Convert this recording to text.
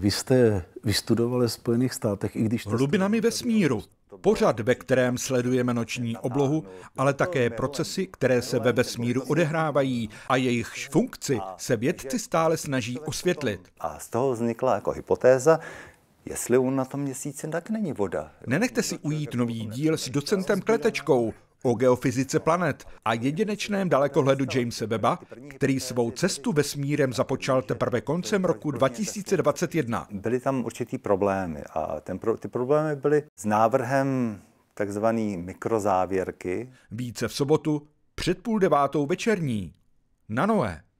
Vy jste vystudoval ve Spojených státech, i když... Jste... Hlubinami smíru. Pořad, ve kterém sledujeme noční oblohu, ale také procesy, které se ve vesmíru odehrávají a jejich funkci se vědci stále snaží osvětlit. A z toho vznikla jako hypotéza, jestli on na tom měsíci tak není voda. Nenechte si ujít nový díl s docentem Kletečkou, o geofyzice planet a jedinečném dalekohledu Jamesa Weba, který svou cestu vesmírem započal teprve koncem roku 2021. Byly tam určitý problémy a ten pro, ty problémy byly s návrhem takzvaný mikrozávěrky. Více v sobotu před půl devátou večerní na Noé.